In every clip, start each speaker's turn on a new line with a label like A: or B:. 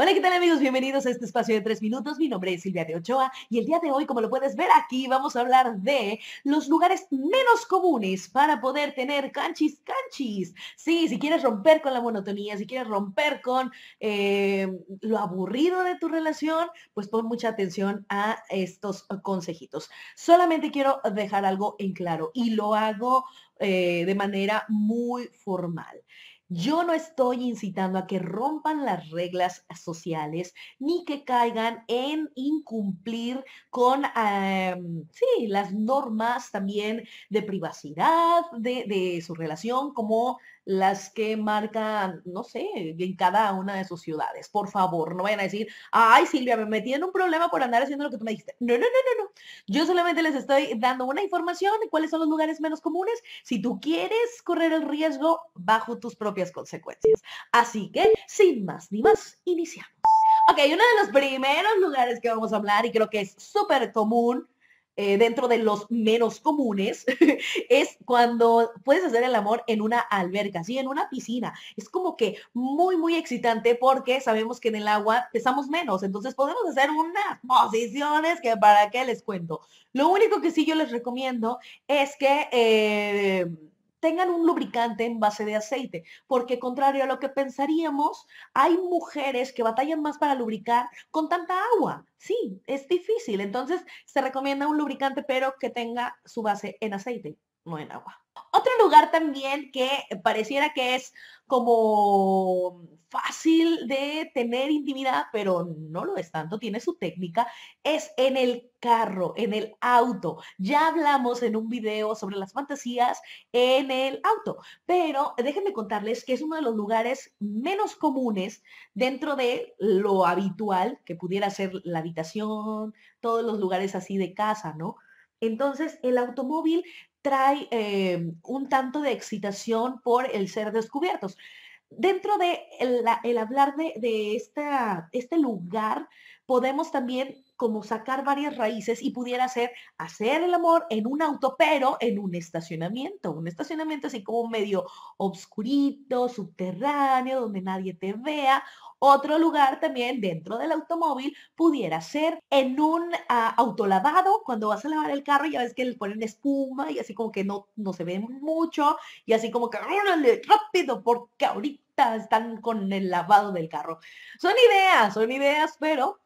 A: Hola, ¿qué tal amigos? Bienvenidos a este espacio de tres minutos. Mi nombre es Silvia de Ochoa y el día de hoy, como lo puedes ver aquí, vamos a hablar de los lugares menos comunes para poder tener canchis, canchis. Sí, si quieres romper con la monotonía, si quieres romper con em, lo aburrido de tu relación, pues pon mucha atención a estos consejitos. Solamente quiero dejar algo en claro y lo hago eh, de manera muy formal. Yo no estoy incitando a que rompan las reglas sociales ni que caigan en incumplir con em, las normas también de privacidad de su relación como las que marcan, no sé, en cada una de sus ciudades. Por favor, no vayan a decir, ay Silvia, me metí en un problema por andar haciendo lo que tú me dijiste. No, no, no, no, no. Yo solamente les estoy dando una información de cuáles son los lugares menos comunes. Si tú quieres correr el riesgo, bajo tus propias consecuencias. Así que, sin más ni más, iniciamos. Ok, uno de los primeros lugares que vamos a hablar y creo que es súper común eh, dentro de los menos comunes, es cuando puedes hacer el amor en una alberca, ¿sí? En una piscina. Es como que muy, muy excitante porque sabemos que en el agua pesamos menos, entonces podemos hacer unas posiciones que para qué les cuento. Lo único que sí yo les recomiendo es que... Eh, tengan un lubricante en base de aceite, porque contrario a lo que pensaríamos, hay mujeres que batallan más para lubricar con tanta agua. Sí, es difícil. Entonces se recomienda un lubricante, pero que tenga su base en aceite, no en agua. Otro lugar también que pareciera que es como fácil de tener intimidad, pero no lo es tanto, tiene su técnica, es en el carro, en el auto. Ya hablamos en un video sobre las fantasías en el auto, pero déjenme contarles que es uno de los lugares menos comunes dentro de lo habitual que pudiera ser la habitación, todos los lugares así de casa, ¿no? Entonces, el automóvil trae eh, un tanto de excitación por el ser descubiertos. Dentro de el, hablar de, esta, este lugar, podemos también como sacar varias raíces y pudiera ser hacer el amor en un auto, pero en un estacionamiento, un estacionamiento así como medio obscurito, subterráneo, donde nadie te vea. Otro lugar también dentro del automóvil pudiera ser en un ah, autolavado, cuando vas a lavar el carro, ya ves que le ponen espuma y así como que no, no se ve mucho y así como que rápido porque ahorita están con el lavado del carro. Son ideas, son ideas, pero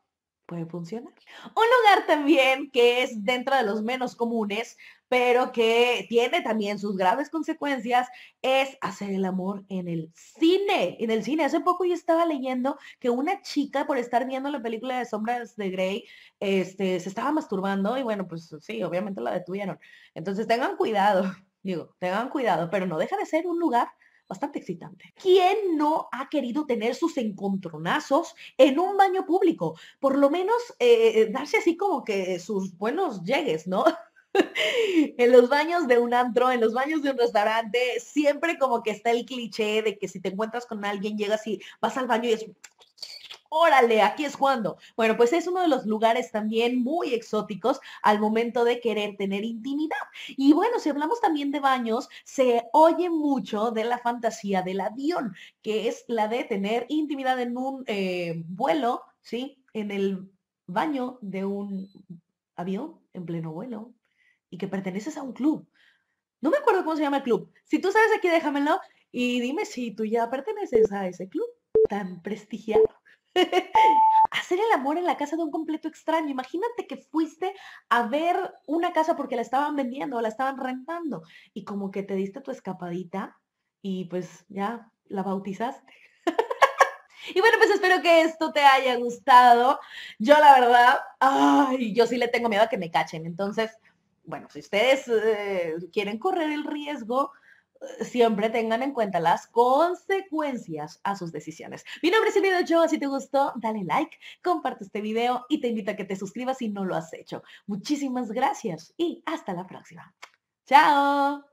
A: puede funcionar. Un lugar también que es dentro de los menos comunes, pero que tiene también sus graves consecuencias, es hacer el amor en el cine. En el cine. Hace poco yo estaba leyendo que una chica, por estar viendo la película de Sombras de Grey, este, se estaba masturbando y bueno, pues sí, obviamente la detuvieron. Entonces tengan cuidado, digo, tengan cuidado, pero no deja de ser un lugar bastante excitante. ¿Quién no ha querido tener sus encontronazos en un baño público? Por lo menos eh, eh, darse así como que sus buenos llegues, ¿no? en los baños de un antro, en los baños de un restaurante, siempre como que está el cliché de que si te encuentras con alguien, llegas y vas al baño y es órale, aquí es cuando. Bueno, pues es uno de los lugares también muy exóticos al momento de querer tener intimidad. Y bueno, si hablamos también de baños, se oye mucho de la fantasía del avión, que es la de tener intimidad en un eh, vuelo, ¿sí? En el baño de un avión en pleno vuelo y que perteneces a un club. No me acuerdo cómo se llama el club. Si tú sabes aquí, déjamelo y dime si tú ya perteneces a ese club tan prestigiado. Hacer el amor en la casa de un completo extraño. Imagínate que fuiste a ver una casa porque la estaban vendiendo o la estaban rentando y como que te diste tu escapadita y pues ya la bautizaste. Y bueno, pues espero que esto te haya gustado. Yo la verdad, ay, yo sí le tengo miedo a que me cachen. Entonces, bueno, si ustedes eh, quieren correr el riesgo siempre tengan en cuenta las consecuencias a sus decisiones. Mi nombre es Silvia Joe. si te gustó, dale like, comparte este video y te invito a que te suscribas si no lo has hecho. Muchísimas gracias y hasta la próxima. ¡Chao!